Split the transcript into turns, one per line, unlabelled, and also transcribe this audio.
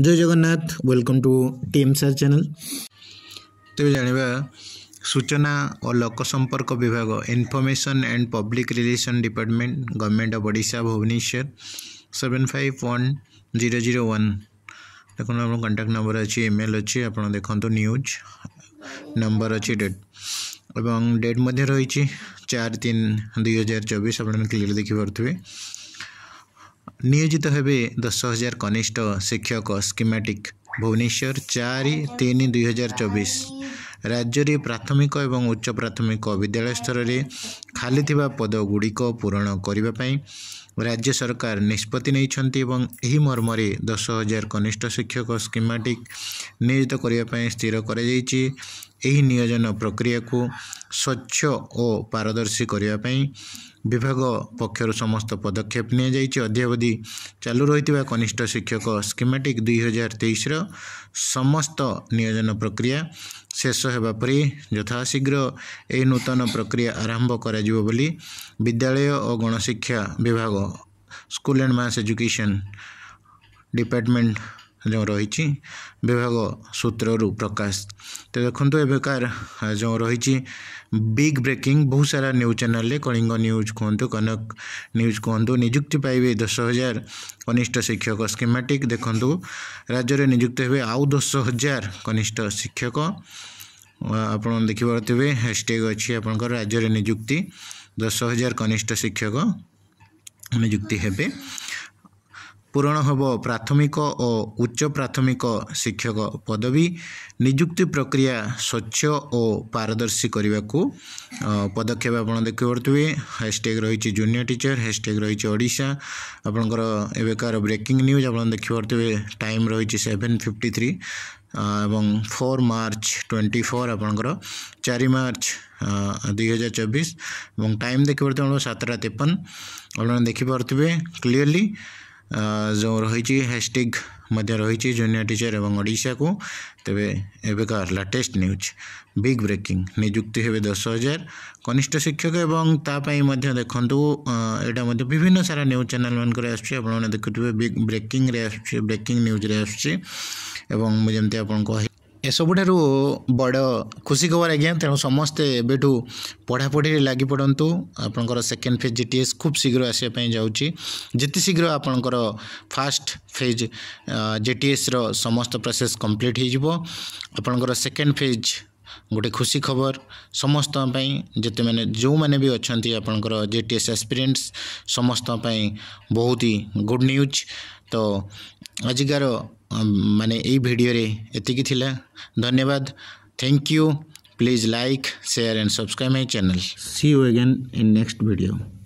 जय Jagannath welcome to टीम सर चेल तेज जाना सूचना और लोक संपर्क विभाग information and public relation department government of Odisha Bhubaneswar seven five one zero zero one देखो आप कंटाक्ट नंबर अच्छी इमेल अच्छी आप देखते न्यूज नंबर अच्छी डेट एवं डेट मध्य रही चार तीन दुई हजार चौबीस आप क्लीयर देखिपे ନିୟୋଜିତ ହେବେ ଦଶ ହଜାର କନିଷ୍ଠ ଶିକ୍ଷକ ସ୍କିମାଟିକ୍ ଭୁବନେଶ୍ୱର ଚାରି ତିନି ଦୁଇହଜାର ଚବିଶ ରାଜ୍ୟରେ ପ୍ରାଥମିକ ଏବଂ ଉଚ୍ଚ ପ୍ରାଥମିକ ବିଦ୍ୟାଳୟ ସ୍ତରରେ ଖାଲି ଥିବା ପଦଗୁଡ଼ିକ ପୂରଣ କରିବା ପାଇଁ ରାଜ୍ୟ ସରକାର ନିଷ୍ପତ୍ତି ନେଇଛନ୍ତି ଏବଂ ଏହି ମର୍ମରେ ଦଶ ହଜାର କନିଷ୍ଠ ଶିକ୍ଷକ ସ୍କିମାଟିକ୍ ନିୟୋଜିତ କରିବା ପାଇଁ ସ୍ଥିର କରାଯାଇଛି ଏହି ନିୟୋଜନ ପ୍ରକ୍ରିୟାକୁ ସ୍ୱଚ୍ଛ ଓ ପାରଦର୍ଶୀ କରିବା ପାଇଁ ବିଭାଗ ପକ୍ଷରୁ ସମସ୍ତ ପଦକ୍ଷେପ ନିଆଯାଇଛି ଅଧ୍ୟାବଧି ଚାଲୁ ରହିଥିବା କନିଷ୍ଠ ଶିକ୍ଷକ ସ୍କିମାଟିକ୍ ଦୁଇହଜାର ତେଇଶର ସମସ୍ତ ନିୟୋଜନ ପ୍ରକ୍ରିୟା ଶେଷ ହେବା ପରେ ଯଥାଶୀଘ୍ର ଏହି ନୂତନ ପ୍ରକ୍ରିୟା ଆରମ୍ଭ କରାଯିବ ବୋଲି ବିଦ୍ୟାଳୟ ଓ ଗଣଶିକ୍ଷା ବିଭାଗ school and mass education department जो रही विभाग सूत्र प्रकाश तो देखो एबकार जो रही बिग ब्रेकिंग बहुत सारा न्यूज चैनल चेल कलिंग न्यूज कहतु कनक न्यूज कहतु निजुक्ति पाइबे दस हजार कनिष्ठ शिक्षक स्कीमेटिक देखु राज्य में निजुक्त हे आउ दस हजार कनिष्ठ शिक्षक आप देखे हेस्टेग अच्छी आप राज्य निजुक्ति दस हजार कनिष्ठ शिक्षक निजुक्ति हे ପୂରଣ ହେବ ପ୍ରାଥମିକ ଓ ଉଚ୍ଚ ପ୍ରାଥମିକ ଶିକ୍ଷକ ପଦବୀ ନିଯୁକ୍ତି ପ୍ରକ୍ରିୟା ସ୍ୱଚ୍ଛ ଓ ପାରଦର୍ଶୀ କରିବାକୁ ପଦକ୍ଷେପ ଆପଣ ଦେଖିପାରୁଥିବେ ହ୍ୟାସ୍ଟ୍ୟାଗ୍ ରହିଛି ଜୁନିୟର ଟିଚର ହ୍ୟାସ୍ଟ୍ୟାଗ୍ ରହିଛି ଓଡ଼ିଶା ଆପଣଙ୍କର ଏବେକାର ବ୍ରେକିଂ ନ୍ୟୁଜ୍ ଆପଣ ଦେଖିପାରୁଥିବେ ଟାଇମ୍ ରହିଛି ସେଭେନ୍ ଫିଫ୍ଟି ଥ୍ରୀ ଏବଂ ଫୋର୍ ମାର୍ଚ୍ଚ ଟ୍ୱେଣ୍ଟି ଫୋର୍ ଆପଣଙ୍କର ଚାରି ମାର୍ଚ୍ଚ ଦୁଇ ହଜାର ଚବିଶ ଏବଂ ଟାଇମ୍ ଦେଖିପାରୁଥିବେ ଆପଣଙ୍କର ସାତଟା ତେପନ ଆପଣ ଦେଖିପାରୁଥିବେ କ୍ଲିଅରଲି ଯେଉଁ ରହିଛି ହ୍ୟାସ୍ଟ୍ୟାଗ୍ ମଧ୍ୟ ରହିଛି ଜୁନିୟର୍ ଟିଚର୍ ଏବଂ ଓଡ଼ିଶାକୁ ତେବେ ଏବେକା ଲାଟେଷ୍ଟ ନ୍ୟୁଜ୍ ବିଗ୍ ବ୍ରେକିଂ ନିଯୁକ୍ତି ହେବେ ଦଶ ହଜାର କନିଷ୍ଠ ଶିକ୍ଷକ ଏବଂ ତା ପାଇଁ ମଧ୍ୟ ଦେଖନ୍ତୁ ଏଇଟା ମଧ୍ୟ ବିଭିନ୍ନ ସାରା ନ୍ୟୁଜ୍ ଚ୍ୟାନେଲ୍ମାନଙ୍କରେ ଆସୁଛି ଆପଣମାନେ ଦେଖୁଥିବେ ବିଗ୍ ବ୍ରେକିଂରେ ଆସୁଛି ବ୍ରେକିଂ ନ୍ୟୁଜ୍ରେ ଆସୁଛି ଏବଂ ମୁଁ ଯେମିତି ଆପଣଙ୍କୁ ଏସବୁଠାରୁ ବଡ଼ ଖୁସି ଖବର ଆଜ୍ଞା ତେଣୁ ସମସ୍ତେ ଏବେଠୁ ପଢ଼ାପଢ଼ିରେ ଲାଗି ପଡ଼ନ୍ତୁ ଆପଣଙ୍କର second phase G T S ଖୁବ୍ ଶୀଘ୍ର ଆସିବା ପାଇଁ ଯାଉଛି ଯେତେ ଶୀଘ୍ର ଆପଣଙ୍କର ଫାର୍ଷ୍ଟ ଫେଜ୍ ଜି ଟି ଏସ୍ର ସମସ୍ତ ପ୍ରୋସେସ୍ କମ୍ପ୍ଲିଟ୍ ହୋଇଯିବ ଆପଣଙ୍କର ସେକେଣ୍ଡ ଫେଜ୍ गोटे खुशी खबर समस्त जिते मैंने जो मैंने भी अच्छा आपणकर जे टी एस एक्सपीरियंस समस्त बहुत ही गुड न्यूज तो आजिकार मान यकला धन्यवाद thank you please like share and subscribe my channel see you again in next video